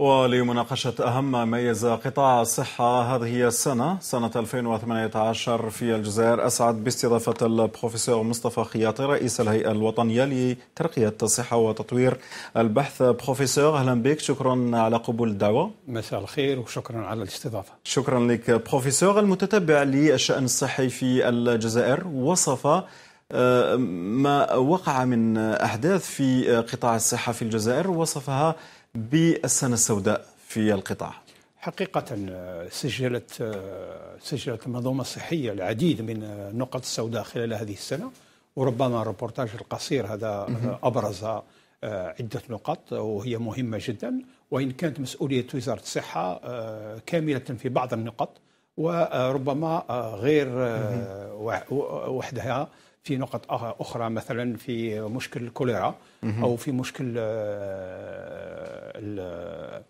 ولمناقشة أهم ما يميز قطاع الصحة هذه السنة سنة 2018 في الجزائر أسعد باستضافة البروفيسور مصطفى خياطي رئيس الهيئة الوطنية لترقية الصحة وتطوير البحث بروفيسور أهلا بك شكرا على قبول الدعوة مساء الخير وشكرا على الاستضافة شكرا لك بروفيسور المتتبع للشأن الصحي في الجزائر وصف ما وقع من أحداث في قطاع الصحة في الجزائر وصفها بالسنة السوداء في القطاع حقيقة آه، سجلت آه، سجلت المنظومة الصحية العديد من آه، النقط السوداء خلال هذه السنة وربما الربورتاج القصير هذا أبرز عدة نقط وهي مهمة جدا وإن كانت مسؤولية وزارة الصحة كاملة في بعض النقط وربما غير وحدها في نقط اخرى مثلا في مشكل الكوليرا او في مشكل آه،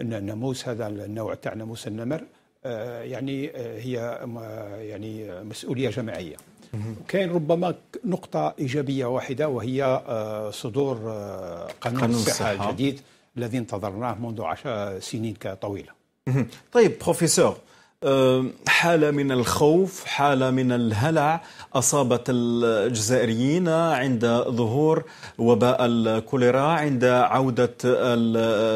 الناموس هذا النوع تاع ناموس النمر آه، يعني آه، هي يعني مسؤوليه جماعيه كاين ربما نقطه ايجابيه واحده وهي صدور قانون, قانون الصحه الجديد الذي انتظرناه منذ عشر سنين طويله طيب بروفيسور حالة من الخوف حالة من الهلع أصابت الجزائريين عند ظهور وباء الكوليرا عند عودة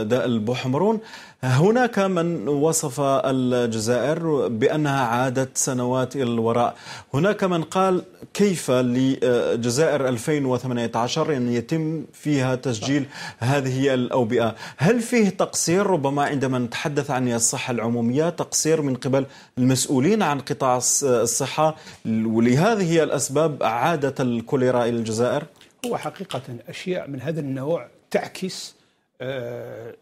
داء البحمرون هناك من وصف الجزائر بأنها عادت سنوات إلى الوراء هناك من قال كيف لجزائر 2018 أن يتم فيها تسجيل هذه الأوبئة هل فيه تقصير ربما عندما نتحدث عن الصحة العمومية تقصير من قبل المسؤولين عن قطاع الصحة ولهذه الأسباب عادت الكوليرا إلى الجزائر هو حقيقة أشياء من هذا النوع تعكس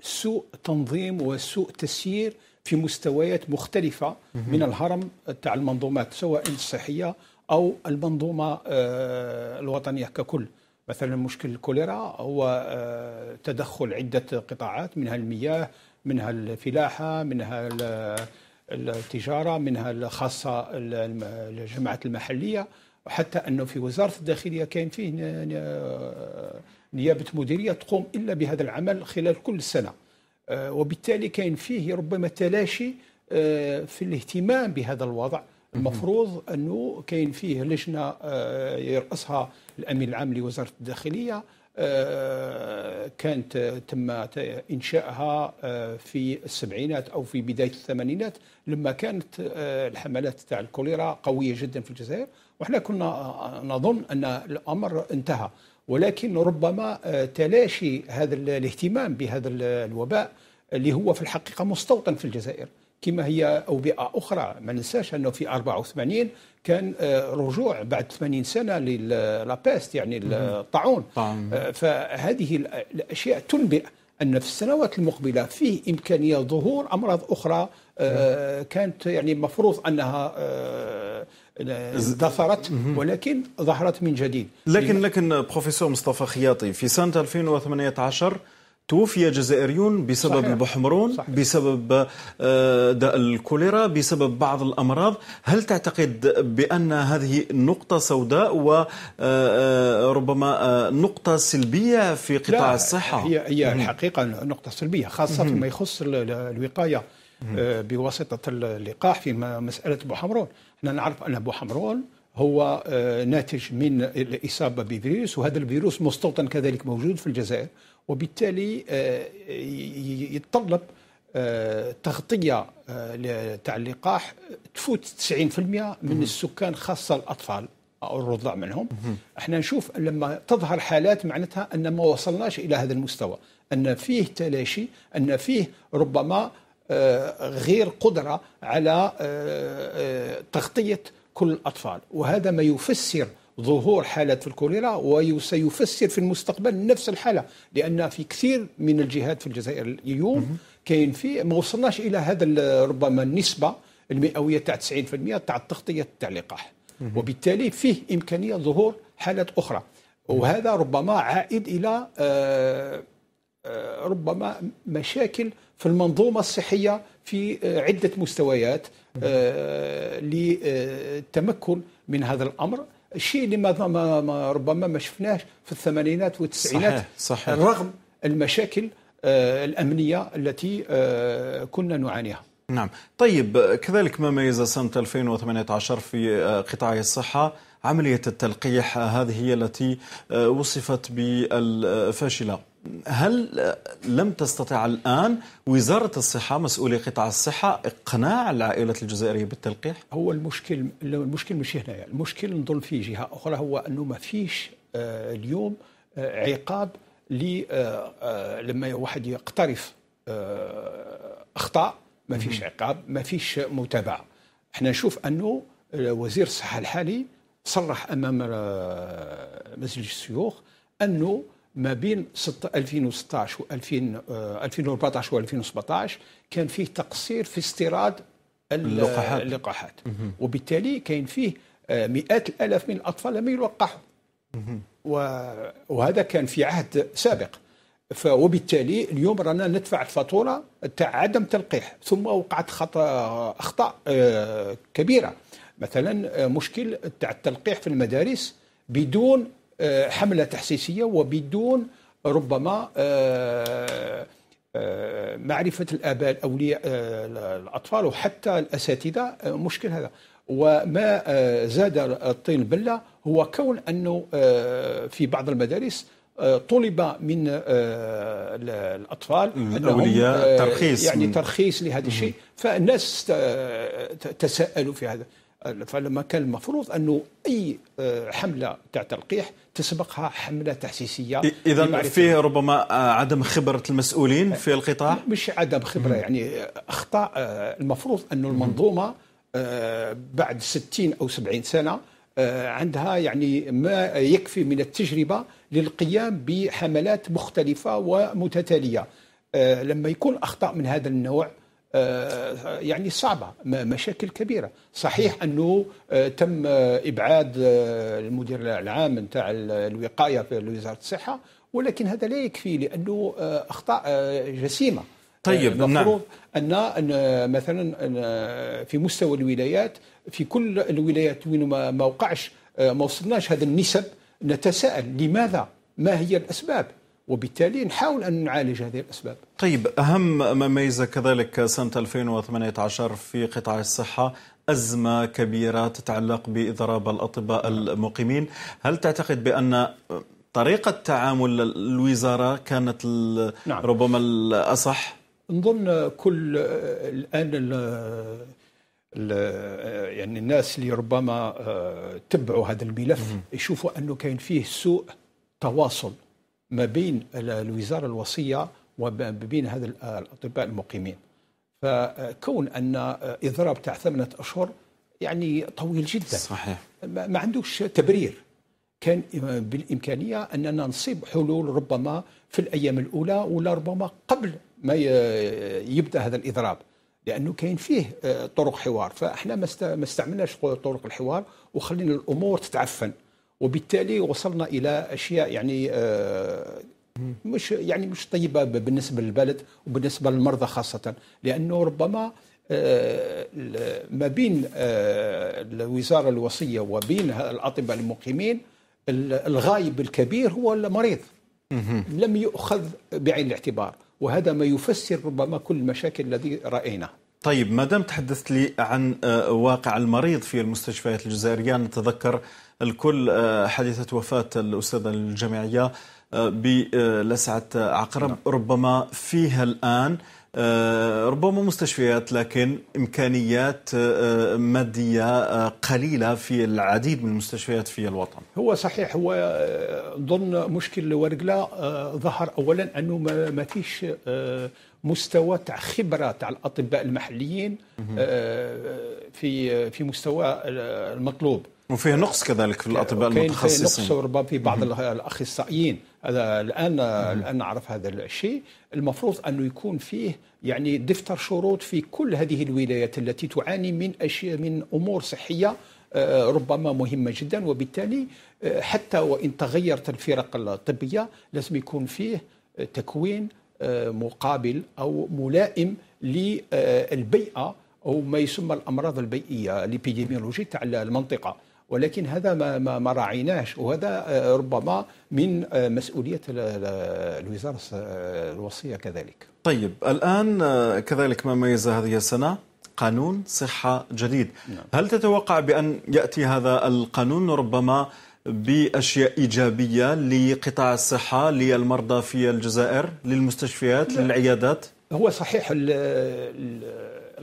سوء تنظيم وسوء تسيير في مستويات مختلفة من الهرم تاع المنظومات سواء الصحية أو المنظومة آه، الوطنية ككل مثلا مشكل الكوليرا هو آه، تدخل عدة قطاعات منها المياه منها الفلاحة منها التجارة منها الخاصة الجماعات المحلية وحتى أنه في وزارة الداخلية كان فيه نيابه مديريه تقوم الا بهذا العمل خلال كل سنه آه، وبالتالي كاين فيه ربما تلاشي آه، في الاهتمام بهذا الوضع المفروض انه كاين فيه لجنه آه، يرأسها الامين العام لوزاره الداخليه كانت تم انشائها في السبعينات او في بدايه الثمانينات لما كانت الحملات تاع الكوليرا قويه جدا في الجزائر وحنا كنا نظن ان الامر انتهى ولكن ربما آه، تلاشي هذا الاهتمام بهذا الوباء اللي هو في الحقيقه مستوطن في الجزائر كما هي اوبئه اخرى ما ننساش انه في 84 كان آه، رجوع بعد 80 سنه للابيست يعني الطاعون آه، فهذه الاشياء تنبئ ان في السنوات المقبله فيه امكانيه ظهور امراض اخرى كانت يعني مفروض انها اندثرت ولكن ظهرت من جديد لكن لكن بروفيسور مصطفى خياطي في سنة 2018 توفي جزائريون بسبب البحمرون بسبب آه، داء الكوليرا بسبب بعض الأمراض هل تعتقد بأن هذه نقطة سوداء وربما آه، آه، نقطة سلبية في قطاع لا الصحة هي, هي الحقيقة نقطة سلبية خاصة فيما يخص الوقاية آه، بواسطه اللقاح في مساله بوحمرول احنا نعرف ان بوحمرول هو آه، ناتج من الاصابه بفيروس وهذا الفيروس مستوطن كذلك موجود في الجزائر وبالتالي آه، يتطلب تغطيه تاع اللقاح تفوت 90% من السكان خاصه الاطفال او الرضع منهم احنا نشوف لما تظهر حالات معناتها ان ما وصلناش الى هذا المستوى ان فيه تلاشي ان فيه ربما غير قدرة على آه، آه، تغطية كل الأطفال وهذا ما يفسر ظهور حالات في الكوليرا وسيفسر في المستقبل نفس الحالة لأن في كثير من الجهات في الجزائر اليوم كاين في ما وصلناش إلى هذا ربما النسبة المئوية تاع 90% تاع التغطية تاع اللقاح وبالتالي فيه إمكانية ظهور حالات أخرى وهذا ربما عائد إلى آه، آه، ربما مشاكل في المنظومة الصحية في آه، عدة مستويات للتمكن آه، من هذا الأمر الشيء اللي ما, ما, ربما ما شفناه في الثمانينات والتسعينات صحيح صحيح رغم المشاكل الأمنية التي كنا نعانيها نعم طيب كذلك ما ميز سنة 2018 في قطاع الصحة عملية التلقيح هذه هي التي وصفت بالفاشلة هل لم تستطع الآن وزارة الصحة مسؤولي قطاع الصحة إقناع العائلة الجزائرية بالتلقيح؟ هو المشكل المشكل مش هنا يعني المشكل نظن في جهة أخرى هو أنه ما فيش آه، اليوم آه، عقاب آه، لما واحد يقترف أخطاء ما فيش عقاب ما فيش متابعة احنا نشوف أنه وزير الصحة الحالي صرح أمام مجلس الشيوخ أنه ما بين 2016 و 2014 آه، و 2017 كان فيه تقصير في استيراد اللقاحات, اللقاحات. وبالتالي كان فيه آه، مئات الالاف من الاطفال لم يلقحوا وهذا كان في عهد سابق وبالتالي اليوم رانا ندفع الفاتوره تاع عدم تلقيح ثم وقعت خطا اخطاء آه، كبيره مثلا مشكل تاع التلقيح في المدارس بدون آه، حملة تحسيسية وبدون ربما آه، آه، معرفة الآباء الأولياء الأطفال وحتى الأساتذة مشكل هذا وما زاد الطين البلة هو كون أنه في بعض المدارس طلب من الأطفال الأولياء ترخيص يعني ترخيص لهذا الشيء فالناس تساءلوا في هذا فلما كان المفروض انه اي آه، حمله تاع تلقيح تسبقها حمله تحسيسيه اذا فيه ربما آه، عدم خبره المسؤولين في آه، القطاع مش عدم خبره يعني اخطاء المفروض انه المنظومه بعد 60 او 70 سنه عندها يعني ما يكفي من التجربه للقيام بحملات مختلفه ومتتاليه لما يكون اخطاء من هذا النوع آه، يعني صعبة مشاكل كبيرة صحيح أنه آه، تم آه، إبعاد المدير العام نتاع الوقاية في وزارة الصحة ولكن هذا لا يكفي لأنه أخطاء جسيمة طيب نعم. المفروض نعم. أن مثلا في مستوى الولايات في كل الولايات وين ما وقعش ما وصلناش هذا النسب نتساءل لماذا ما هي الأسباب وبالتالي نحاول أن نعالج هذه الأسباب طيب أهم ما ميز كذلك سنة 2018 في قطاع الصحة أزمة كبيرة تتعلق بإضراب الأطباء المقيمين هل تعتقد بأن طريقة تعامل الوزارة كانت نعم. ربما الأصح؟ نظن كل الآن يعني الناس اللي ربما تبعوا هذا الملف يشوفوا أنه كان فيه سوء تواصل ما بين الوزاره الوصيه وما بين هذا الاطباء المقيمين فكون ان اضراب تاع ثمانيه اشهر يعني طويل جدا صحيح ما عندوش تبرير كان بالامكانيه اننا نصيب حلول ربما في الايام الاولى ولا ربما قبل ما يبدا هذا الاضراب لانه كاين فيه آه، طرق حوار فاحنا ما استعملناش طرق الحوار وخلينا الامور تتعفن وبالتالي وصلنا الى اشياء يعني آه، مش يعني مش طيبه بالنسبه للبلد وبالنسبه للمرضى خاصه لانه ربما آه، ما بين آه، الوزاره الوصيه وبين الاطباء المقيمين الغايب الكبير هو المريض لم يؤخذ بعين الاعتبار وهذا ما يفسر ربما كل المشاكل التي رايناها طيب ما دام تحدثت لي عن آه، واقع المريض في المستشفيات الجزائريه نتذكر الكل آه، حادثه وفاه الاستاذه الجامعيه آه، بلسعه عقرب نعم. ربما فيها الان ربما مستشفيات لكن امكانيات ماديه قليله في العديد من المستشفيات في الوطن. هو صحيح هو ظن مشكل ورقله ظهر اولا انه ما فيش مستوى تاع خبره تاع الاطباء المحليين آه، في في مستوى المطلوب وفيه نقص كذلك في الاطباء المتخصصين نقص ربما في بعض الاخصائيين هذا الان الان نعرف هذا الشيء المفروض انه يكون فيه يعني دفتر شروط في كل هذه الولايات التي تعاني من اشياء من امور صحيه آه، ربما مهمه جدا وبالتالي آه، حتى وان تغيرت الفرق الطبيه لازم يكون فيه تكوين آه، مقابل او ملائم للبيئه او ما يسمى الامراض البيئيه ليبيديميولوجي تاع المنطقه ولكن هذا ما ما, ما راعيناش وهذا آه، ربما من آه، مسؤوليه الوزاره الوصيه كذلك. طيب الان كذلك ما ميز هذه السنه قانون صحه جديد، نعم. هل تتوقع بان ياتي هذا القانون ربما باشياء ايجابيه لقطاع الصحه للمرضى في الجزائر للمستشفيات لا. للعيادات هو صحيح الـ الـ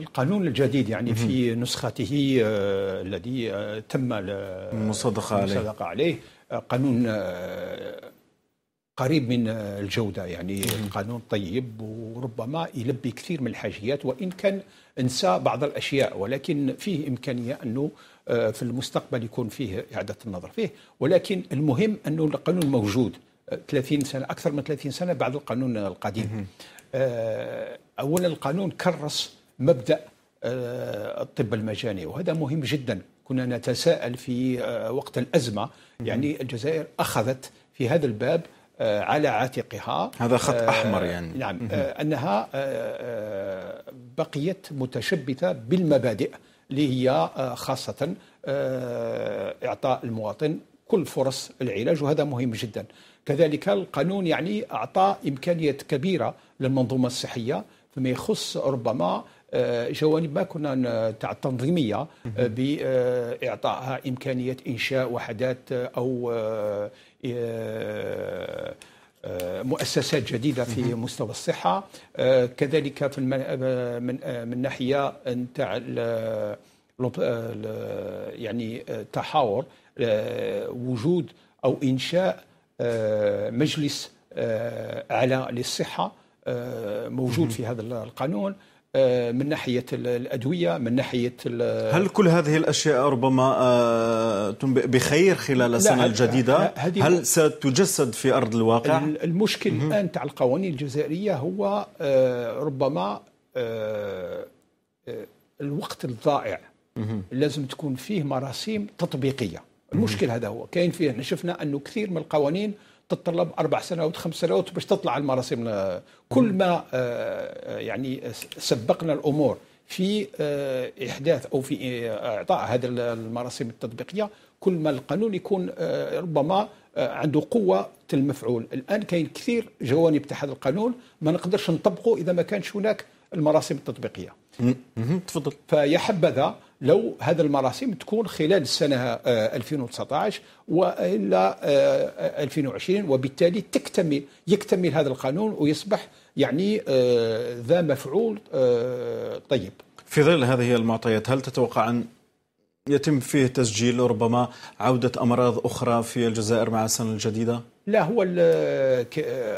القانون الجديد يعني في نسخته آه، الذي آه، تم المصادقه عليه المصادقه عليه آه، قانون قريب من الجوده يعني قانون طيب وربما يلبي كثير من الحاجيات وان كان انسى بعض الاشياء ولكن فيه امكانيه انه آه، في المستقبل يكون فيه إعادة النظر فيه ولكن المهم أنه القانون موجود 30 آه، سنة أكثر من 30 سنة بعد القانون القديم آه، أولا القانون كرس مبدأ الطب المجاني وهذا مهم جدا كنا نتساءل في وقت الأزمة يعني الجزائر أخذت في هذا الباب على عاتقها هذا خط أحمر يعني نعم أنها بقيت متشبثة بالمبادئ اللي هي آه، خاصة آه، إعطاء المواطن كل فرص العلاج وهذا مهم جدا كذلك القانون يعني أعطى إمكانية كبيرة للمنظومة الصحية فيما يخص ربما آه، جوانب ما كنا تاع التنظيميه باعطائها امكانيه انشاء وحدات او آه، مؤسسات جديده في مستوى الصحه آه، كذلك في آه، من من ناحيه نتاع يعني تحاور وجود او انشاء مجلس على للصحه موجود في هذا القانون آه، من ناحيه الادويه من ناحيه هل كل هذه الاشياء ربما آه، تنبئ بخير خلال السنه الجديده هل ستجسد في ارض الواقع المشكل الان تاع القوانين الجزائريه هو آه، ربما الوقت الضائع لازم تكون فيه مراسيم تطبيقيه المشكل هذا هو كاين فيه شفنا انه كثير من القوانين تتطلب اربع سنوات خمس سنوات باش تطلع المراسم آه، كل ما آه، آه، يعني سبقنا الامور في احداث او في اعطاء هذه المراسم التطبيقيه كل ما القانون يكون ربما عنده قوه المفعول الان كاين كثير جوانب تحت القانون ما نقدرش نطبقه اذا ما كانش هناك المراسم التطبيقيه تفضل فيا حبذا لو هذا المراسم تكون خلال السنة 2019 وإلا 2020 وبالتالي تكتمل يكتمل هذا القانون ويصبح يعني آه، ذا مفعول آه، طيب في ظل هذه المعطيات هل تتوقع أن يتم فيه تسجيل ربما عودة أمراض أخرى في الجزائر مع السنة الجديدة؟ لا هو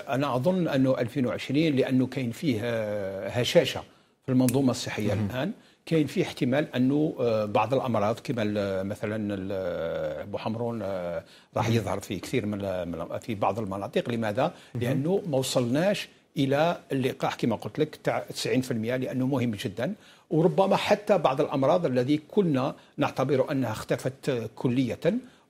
أنا أظن أنه 2020 لأنه كان فيه آه، هشاشة في المنظومة الصحية الآن كاين فيه احتمال انه آه، بعض الامراض كما آه، مثلا آه، ابو حمرون راح يظهر في كثير من في بعض المناطق لماذا؟ لانه ما وصلناش الى اللقاح كما قلت لك تاع 90% لانه مهم جدا وربما حتى بعض الامراض الذي كنا نعتبر انها اختفت كليه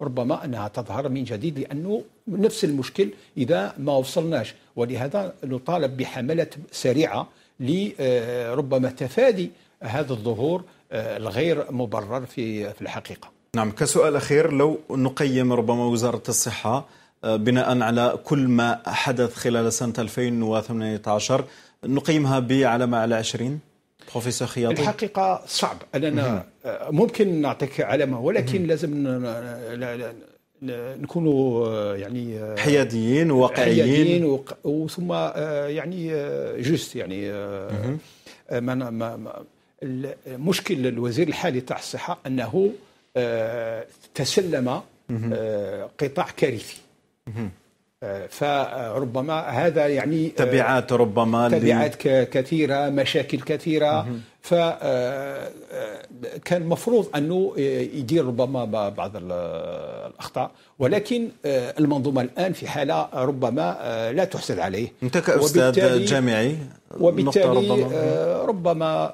ربما انها تظهر من جديد لانه نفس المشكل اذا ما وصلناش ولهذا نطالب بحمله سريعه لربما تفادي هذا الظهور آه، الغير مبرر في في الحقيقه. نعم كسؤال اخير لو نقيم ربما وزاره الصحه آه، بناء على كل ما حدث خلال سنه 2018 نقيمها بعلامه على 20 بروفيسور خياطي الحقيقه صعب اننا آه، ممكن نعطيك علامه ولكن لازم نكونوا يعني حياديين وواقعيين حياديين وثم يعني جوست يعني ما ما المشكل الوزير الحالي تاع الصحه انه آه، تسلم آه، قطاع كارثي فربما هذا يعني آه، تبعات ربما تبعات كثيرة مشاكل كثيرة فكان آه، آه، مفروض أنه يدير ربما بعض الأخطاء ولكن المنظومة الآن في حالة ربما لا تحسد عليه أنت كأستاذ جامعي وبالتالي ربما, ربما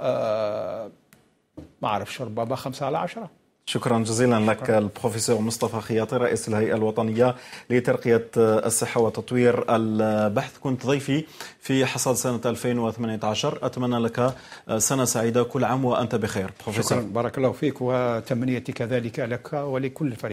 ما أعرفش ربما خمسة على عشرة شكرا جزيلا شكرا. لك البروفيسور مصطفى خياطي رئيس الهيئة الوطنية لترقية الصحة وتطوير البحث كنت ضيفي في حصاد سنة 2018 أتمنى لك سنة سعيدة كل عام وأنت بخير بروفيسور شكرا بارك الله فيك وتمنيتي كذلك لك ولكل الفريق